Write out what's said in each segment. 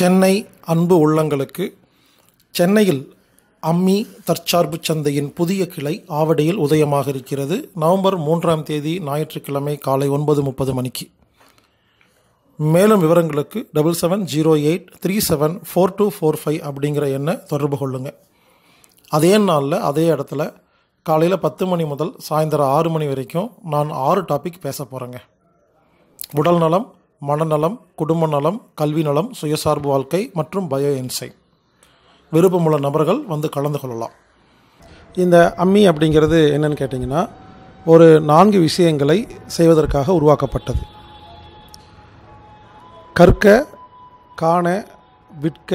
சென்னை அன்பு உள்ளங்களுக்கு சென்னையில் அம்மி தற்சார்பு சந்தையின் புதிய கிளை ஆவடியில் உதயமாக இருக்கிறது நவம்பர் மூன்றாம் தேதி ஞாயிற்றுக்கிழமை காலை ஒன்பது முப்பது மணிக்கு மேலும் விவரங்களுக்கு double seven zero eight three seven four two four five அப்படிங்கிற எண்ணை தொடர்பு கொள்ளுங்கள் அதே நாளில் அதே இடத்துல காலையில் பத்து மணி முதல் சாயந்தரம் ஆறு மணி வரைக்கும் நான் ஆறு டாபிக் பேச போகிறேங்க உடல் நலம் மனநலம் குடும்ப நலம் கல்வி நலம் சுயசார்பு வாழ்க்கை மற்றும் பயோ என்சை விருப்பமுள்ள நபர்கள் வந்து கலந்து கொள்ளலாம் இந்த அம்மி அப்படிங்கிறது என்னன்னு கேட்டிங்கன்னா ஒரு நான்கு விஷயங்களை செய்வதற்காக உருவாக்கப்பட்டது கற்க காண விற்க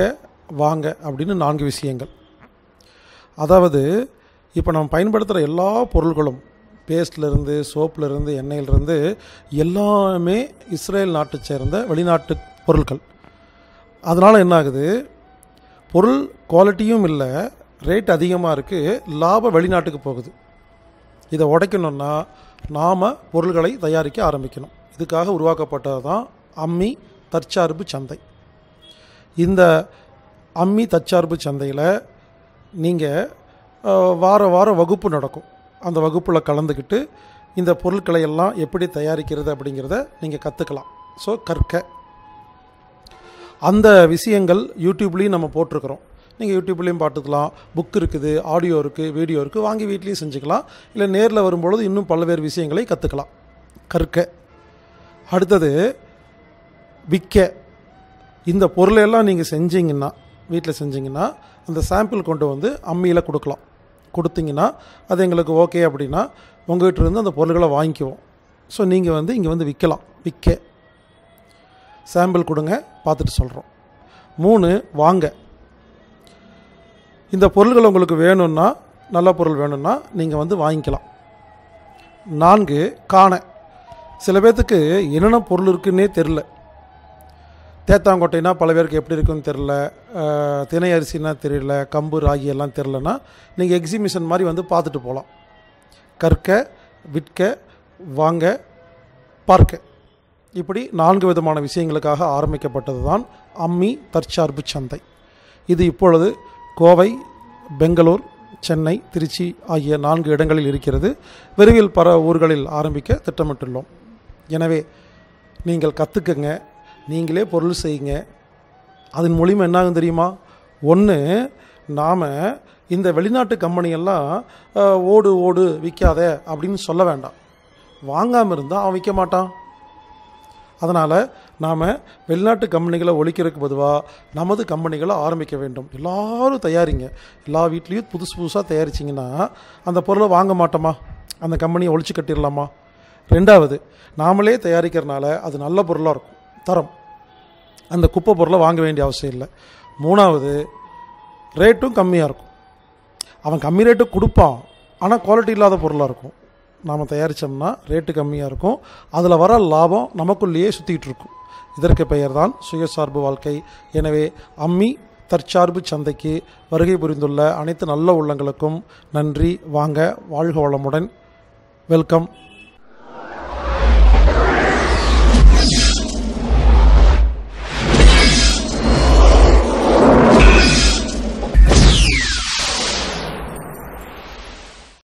வாங்க அப்படின்னு நான்கு விஷயங்கள் அதாவது இப்போ நம்ம பயன்படுத்துகிற எல்லா பொருள்களும் பேஸ்ட்லேருந்து சோப்லேருந்து எண்ணெயிலேருந்து எல்லாமே இஸ்ரேல் நாட்டை சேர்ந்த வெளிநாட்டு பொருட்கள் அதனால் என்ன ஆகுது பொருள் குவாலிட்டியும் இல்லை ரேட் அதிகமாக இருக்குது லாபம் வெளிநாட்டுக்கு போகுது இதை உடைக்கணும்னா நாம் பொருள்களை தயாரிக்க ஆரம்பிக்கணும் இதுக்காக உருவாக்கப்பட்டது தான் அம்மி தற்சார்பு சந்தை இந்த அம்மி தற்சார்பு சந்தையில் நீங்கள் வார வாரம் வகுப்பு நடக்கும் அந்த வகுப்பில் கலந்துக்கிட்டு இந்த பொருட்களை எல்லாம் எப்படி தயாரிக்கிறது அப்படிங்கிறத நீங்கள் கற்றுக்கலாம் ஸோ கற்க அந்த விஷயங்கள் யூடியூப்லேயும் நம்ம போட்டிருக்கிறோம் நீங்கள் யூடியூப்லேயும் பார்த்துக்கலாம் புக் இருக்குது ஆடியோ இருக்குது வீடியோ இருக்குது வாங்கி வீட்லேயும் செஞ்சுக்கலாம் இல்லை நேரில் வரும்பொழுது இன்னும் பல்வேறு விஷயங்களை கற்றுக்கலாம் கற்க அடுத்தது விற்க இந்த பொருளையெல்லாம் நீங்கள் செஞ்சீங்கன்னா வீட்டில் செஞ்சிங்கன்னா அந்த சாம்பிள் கொண்டு வந்து அம்மியில் கொடுக்கலாம் கொடுத்தீங்கன்னா அது எங்களுக்கு ஓகே அப்படின்னா உங்கள்கிட்ட இருந்து அந்த பொருள்களை வாங்கிக்குவோம் ஸோ நீங்கள் வந்து இங்கே வந்து விற்கலாம் விற்க சாம்பிள் கொடுங்க பார்த்துட்டு சொல்கிறோம் மூணு வாங்க இந்த பொருள்கள் உங்களுக்கு வேணும்னா நல்ல பொருள் வேணும்னா நீங்கள் வந்து வாங்கிக்கலாம் நான்கு காண சில பேர்த்துக்கு என்னென்ன பொருள் இருக்குன்னே தெரில தேத்தாங்கொட்டைனா பல பேருக்கு எப்படி இருக்குன்னு தெரில தினை அரிசினா தெரியல கம்பு ராகி எல்லாம் தெரிலனா நீங்கள் எக்ஸிபிஷன் மாதிரி வந்து பார்த்துட்டு போகலாம் கற்க விற்க வாங்க பார்க்க இப்படி நான்கு விதமான விஷயங்களுக்காக ஆரம்பிக்கப்பட்டது தான் அம்மி தற்சார்பு சந்தை இது இப்பொழுது கோவை பெங்களூர் சென்னை திருச்சி ஆகிய நான்கு இடங்களில் இருக்கிறது விரைவில் பல ஊர்களில் ஆரம்பிக்க திட்டமிட்டுள்ளோம் எனவே நீங்கள் கற்றுக்குங்க நீங்களே பொருள் செய்யுங்க அதன் மூலிமா என்னாகும் தெரியுமா ஒன்று நாம் இந்த வெளிநாட்டு கம்பெனியெல்லாம் ஓடு ஓடு விற்காத அப்படின்னு சொல்ல வேண்டாம் வாங்காமல் இருந்தால் அவன் விற்க மாட்டான் அதனால் நாம் வெளிநாட்டு கம்பெனிகளை ஒழிக்கிறதுக்கு பொதுவாக நமது கம்பெனிகளை ஆரம்பிக்க வேண்டும் எல்லோரும் தயாரிங்க எல்லா வீட்லேயும் புதுசு புதுசாக தயாரிச்சிங்கன்னா அந்த பொருளை வாங்க மாட்டோமா அந்த கம்பெனியை ஒழிச்சு கட்டிடலாமா ரெண்டாவது நாமளே தயாரிக்கிறனால அது நல்ல பொருளாக இருக்கும் தரம் அந்த குப்பை பொருளை வாங்க வேண்டிய அவசியம் இல்லை மூணாவது ரேட்டும் கம்மியாக இருக்கும் அவன் கம்மி ரேட்டு கொடுப்பான் ஆனால் குவாலிட்டி இல்லாத பொருளாக இருக்கும் நாம் தயாரித்தோம்னா ரேட்டு கம்மியாக இருக்கும் அதில் வர லாபம் நமக்குள்ளேயே சுற்றிக்கிட்டு இருக்கும் இதற்கு பெயர் தான் சுயசார்பு வாழ்க்கை எனவே அம்மி தற்சார்பு சந்தைக்கு வருகை புரிந்துள்ள அனைத்து நல்ல உள்ளங்களுக்கும் நன்றி வாங்க வாழ்க வளமுடன் வெல்கம்